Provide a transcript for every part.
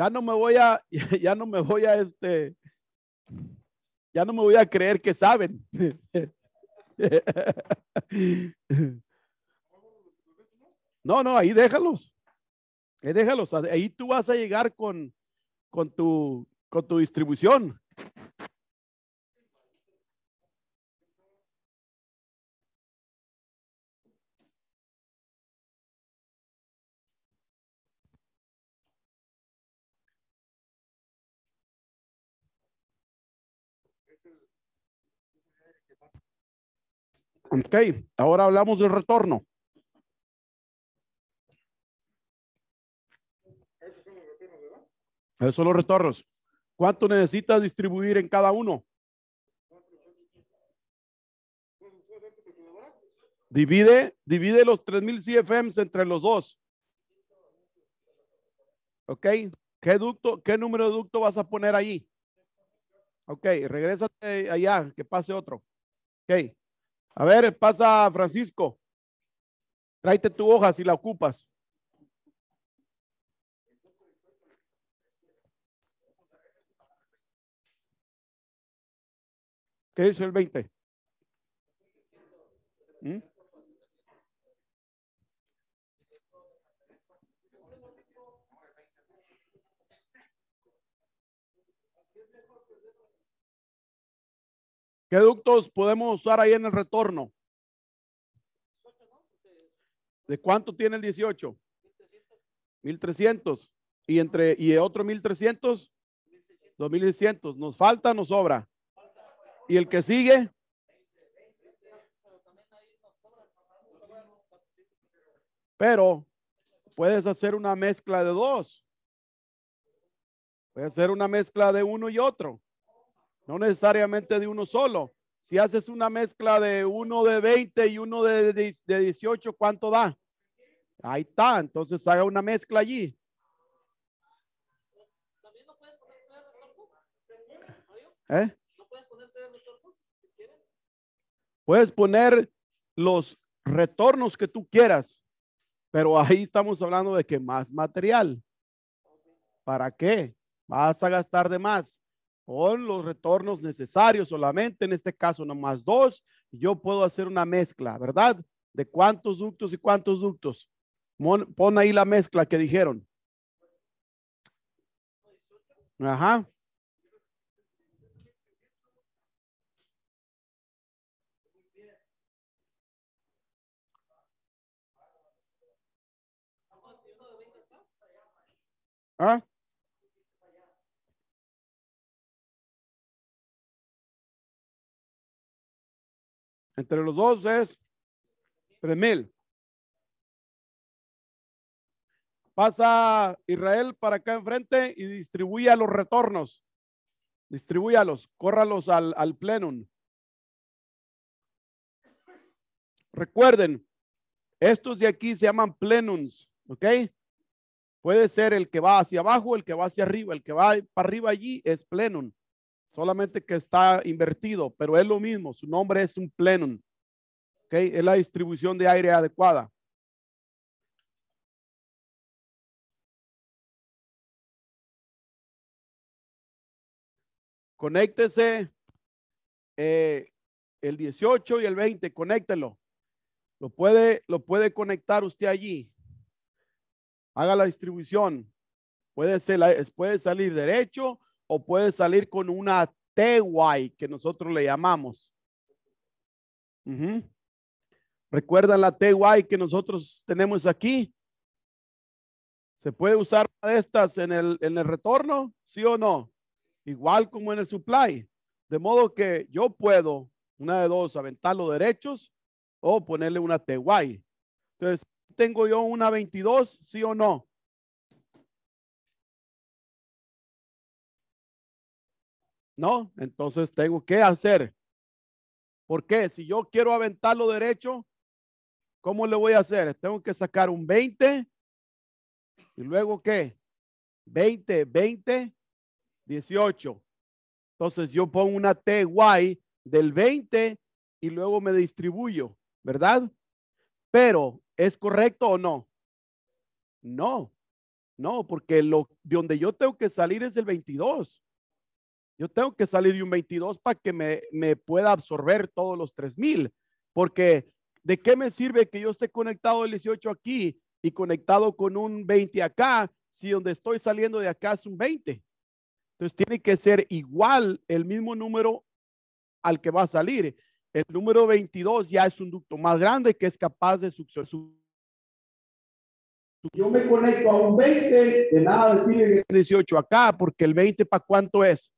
ya no me voy a, ya no me voy a este, ya no me voy a creer que saben. No, no, ahí déjalos. Ahí déjalos. Ahí tú vas a llegar con, con, tu, con tu distribución. Ok, ahora hablamos del retorno. Esos son los retornos. ¿Cuánto necesitas distribuir en cada uno? Divide, divide los 3000 CFMs e entre los dos. ¿Ok? ¿Qué, ducto, ¿Qué número de ducto vas a poner allí? Ok, regrésate allá, que pase otro. Ok. A ver, pasa Francisco. Tráete tu hoja si la ocupas. ¿Qué dice el 20? ¿Qué ductos podemos usar ahí en el retorno? ¿De cuánto tiene el 18? 1300. Y entre y otro 1300 2600. Nos falta, o nos sobra. ¿Y el que sigue? Pero puedes hacer una mezcla de dos. Puedes hacer una mezcla de uno y otro. No necesariamente de uno solo. Si haces una mezcla de uno de 20 y uno de, de, 18, ¿cuánto da? Ahí está. Entonces haga una mezcla allí. ¿Eh? Puedes poner los retornos que tú quieras, pero ahí estamos hablando de que más material. ¿Para qué? Vas a gastar de más con los retornos necesarios solamente, en este caso nomás dos, yo puedo hacer una mezcla, ¿verdad? De cuántos ductos y cuántos ductos. Pon ahí la mezcla que dijeron. Ajá. ¿Ah? Entre los dos es 3000. Pasa Israel para acá enfrente y distribuye los retornos. Distribúyalos, córralos al, al plenum. Recuerden, estos de aquí se llaman plenums, ¿ok? Puede ser el que va hacia abajo, el que va hacia arriba, el que va para arriba allí es plenum solamente que está invertido, pero es lo mismo, su nombre es un plenum. es la distribución de aire adecuada. Conéctese eh, el 18 y el 20, conéctelo. Lo puede, lo puede conectar usted allí. Haga la distribución. Puede, ser, puede salir derecho, o puede salir con una TY que nosotros le llamamos. ¿Recuerdan la TY que nosotros tenemos aquí? ¿Se puede usar una de estas en el, en el retorno? ¿Sí o no? Igual como en el supply. De modo que yo puedo, una de dos, aventar los derechos o ponerle una TY. Entonces, ¿tengo yo una 22? ¿Sí o no? No, entonces tengo que hacer. ¿Por qué? Si yo quiero aventarlo derecho, ¿cómo le voy a hacer? Tengo que sacar un 20 y luego qué? 20, 20, 18. Entonces yo pongo una TY del 20 y luego me distribuyo, ¿verdad? Pero, ¿es correcto o no? No, no, porque lo, de donde yo tengo que salir es el 22. Yo tengo que salir de un 22 para que me, pueda absorber todos los 3000, porque ¿de qué me sirve que yo esté conectado el 18 aquí y conectado con un 20 acá si donde estoy saliendo de acá es un 20? Entonces tiene que ser igual el mismo número al que va a salir. El número 22 ya es un ducto más grande que es capaz de succionar. Yo me conecto a un 20, de nada el 18 acá, porque el 20 para cuánto es?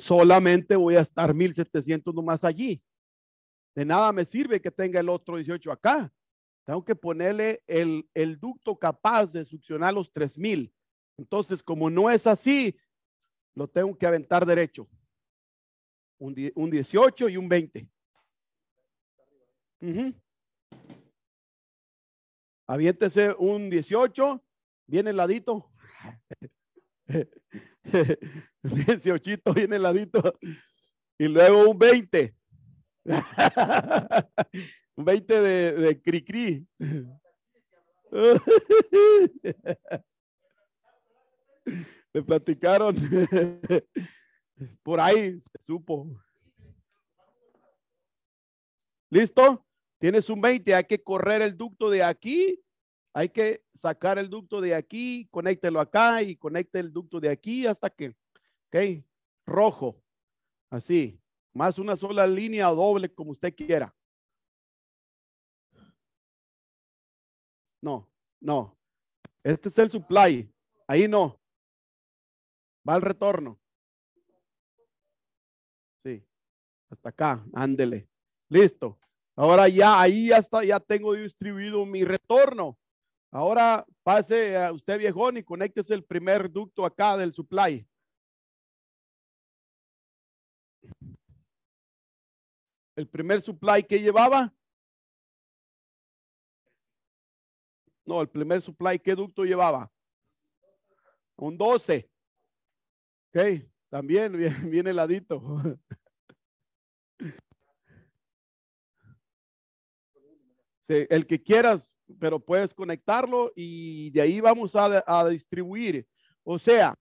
solamente voy a estar 1700 nomás allí. De nada me sirve que tenga el otro 18 acá. Tengo que ponerle el, el ducto capaz de succionar los 3000. Entonces, como no es así, lo tengo que aventar derecho. Un, 18 y un 20. Aviéntese un 18, viene ladito. 18 viene ladito Y luego un 20. un 20 de, de cri-cri. Le platicaron. Por ahí se supo. ¿Listo? Tienes un 20, hay que correr el ducto de aquí hay que sacar el ducto de aquí, conéctelo acá y conecte el ducto de aquí hasta que, ok, rojo, así, más una sola línea o doble como usted quiera. No, no. Este es el supply. Ahí no. Va al retorno. Sí. Hasta acá. Ándele. Listo. Ahora ya ahí ya ya tengo distribuido mi retorno. Ahora pase a usted viejón y conéctese el primer ducto acá del supply. El primer supply que llevaba. No, el primer supply, ¿qué ducto llevaba? Un 12. Ok, también viene heladito. Sí, el que quieras, pero puedes conectarlo y de ahí vamos a, distribuir. O sea,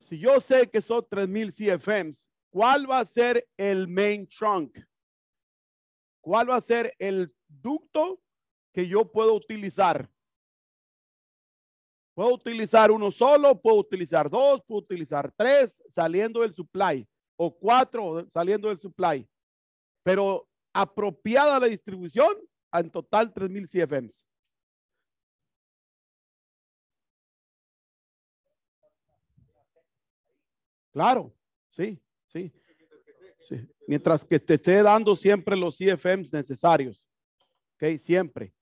si yo sé que son 3000 CFMs, ¿cuál va a ser el main trunk? ¿Cuál va a ser el ducto que yo puedo utilizar? Puedo utilizar uno solo, puedo utilizar dos, puedo utilizar tres saliendo del supply o cuatro saliendo del supply. Pero apropiada la distribución, en total 3,000 CFMs. Claro, sí, sí, sí. Mientras que te esté dando siempre los CFMs necesarios. Ok, siempre.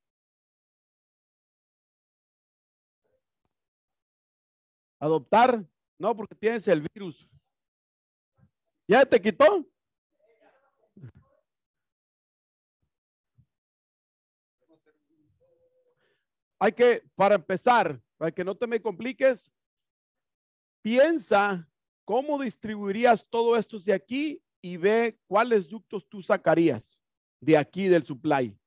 Adoptar, no, porque tienes el virus. ¿Ya te quitó? Hay que, para empezar, para que no te me compliques, piensa cómo distribuirías todo esto de aquí y ve cuáles ductos tú sacarías de aquí del supply.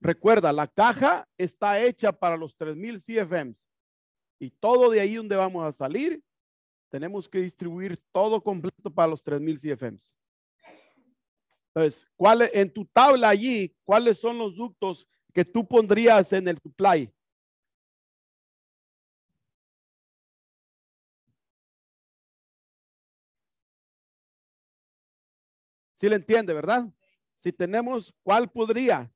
Recuerda, la caja está hecha para los 3000 CFMs y todo de ahí donde vamos a salir, tenemos que distribuir todo completo para los 3000 CFMs. Entonces, ¿cuál, en tu tabla allí, ¿cuáles son los ductos que tú pondrías en el supply? ¿Sí le entiende, verdad? Si tenemos, ¿cuál podría?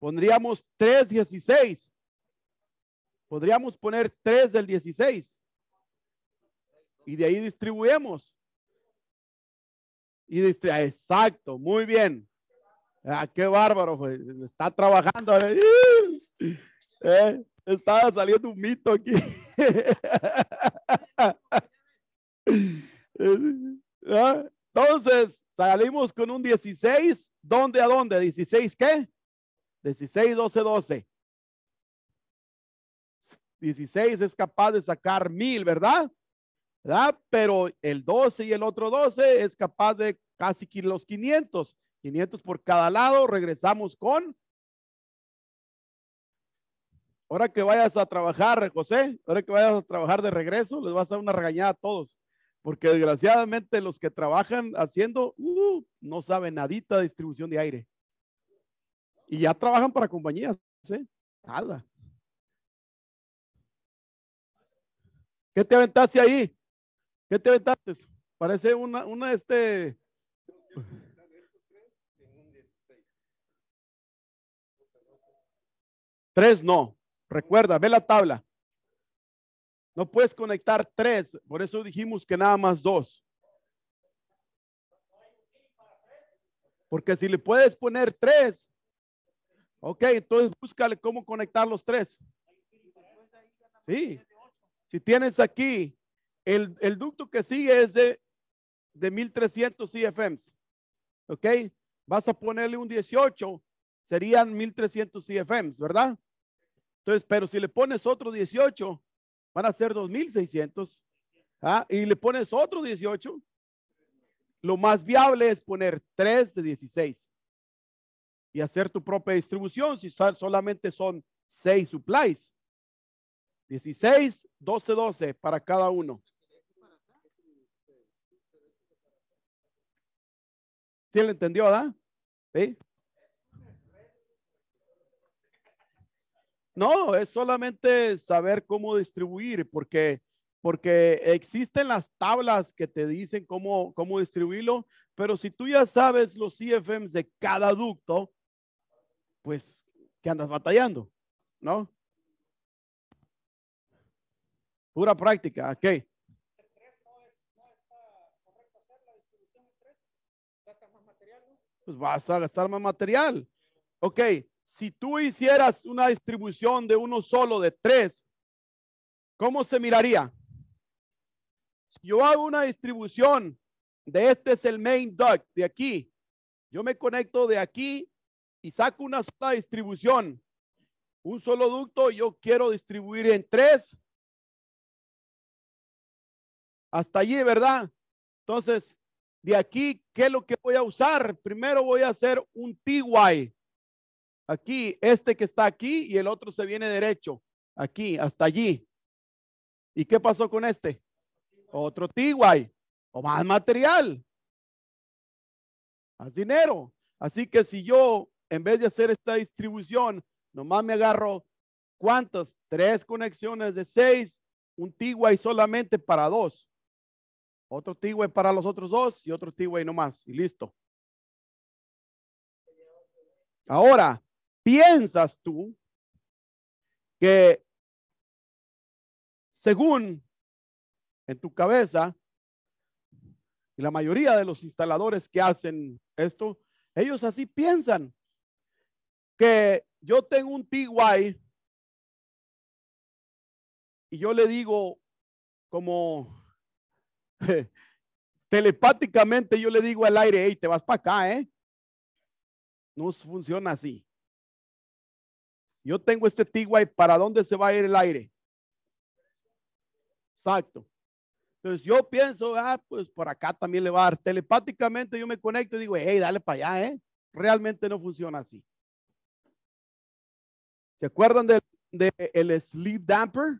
Pondríamos 3.16. Podríamos poner 3 del 16. Y de ahí distribuimos y dice, Exacto, muy bien. Ah, qué bárbaro, fue. Pues, está trabajando. ¿eh? ¿Eh? Estaba saliendo un mito aquí. ¿Ah? Entonces, salimos con un 16. ¿Dónde a dónde? ¿16 qué? 16, 12, 12. 16 es capaz de sacar mil, ¿verdad? ¿verdad? Pero el 12 y el otro 12 es capaz de casi los 500. 500 por cada lado, regresamos con. Ahora que vayas a trabajar, José, ahora que vayas a trabajar de regreso, les vas a dar una regañada a todos. Porque desgraciadamente los que trabajan haciendo, uh, no saben nadita de distribución de aire. Y ya trabajan para compañías, ¿eh? Nada. ¿Qué te aventaste ahí? ¿Qué te Parece una, una este. Tres no. Recuerda, ve la tabla. No puedes conectar tres. Por eso dijimos que nada más dos. Porque si le puedes poner tres, ok, entonces búscale cómo conectar los tres. Sí. Si tienes aquí el, ducto que sigue es de, 1300 CFMs. ¿Ok? Vas a ponerle un 18, serían 1300 CFMs, ¿verdad? Entonces, pero si le pones otro 18, van a ser 2600. ¿ah? Y le pones otro 18, lo más viable es poner 3 de 16 y hacer tu propia distribución si solamente son 6 supplies. 16, 12, 12 para cada uno. ¿Quién le entendió, verdad? No, es solamente saber cómo distribuir, porque, porque existen las tablas que te dicen cómo, cómo distribuirlo, pero si tú ya sabes los IFMs de cada ducto, pues, ¿qué andas batallando? ¿No? Pura práctica, ok. Pues vas a gastar más material. Ok, si tú hicieras una distribución de uno solo de tres, ¿cómo se miraría? Si yo hago una distribución de este es el main duct de aquí, yo me conecto de aquí y saco una sola distribución, un solo ducto, yo quiero distribuir en tres, hasta allí, ¿verdad? Entonces, de aquí, ¿qué es lo que voy a usar? Primero voy a hacer un TY. Aquí, este que está aquí y el otro se viene derecho. Aquí, hasta allí. ¿Y qué pasó con este? Otro TY. O más material. Más dinero. Así que si yo, en vez de hacer esta distribución, nomás me agarro, ¿cuántas? Tres conexiones de seis, un TY solamente para dos. Otro T-Way para los otros dos y otro no nomás. Y listo. Ahora, ¿piensas tú que según en tu cabeza, y la mayoría de los instaladores que hacen esto, ellos así piensan que yo tengo un T-Way y yo le digo como telepáticamente yo le digo al aire, hey, te vas para acá, ¿eh? No funciona así. Yo tengo este t ¿para dónde se va a ir el aire? Exacto. Entonces yo pienso, ah, pues por acá también le va a dar. Telepáticamente yo me conecto y digo, hey, dale para allá, ¿eh? Realmente no funciona así. ¿Se acuerdan del de, sleep damper?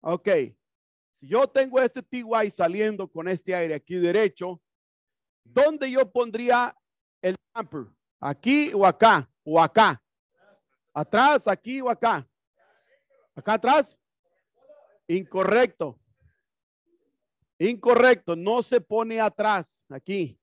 Ok, si yo tengo este TY saliendo con este aire aquí derecho, ¿dónde yo pondría el damper? ¿Aquí o acá? ¿O acá? ¿Atrás, aquí o acá? ¿Acá atrás? Incorrecto. Incorrecto. No se pone atrás, aquí.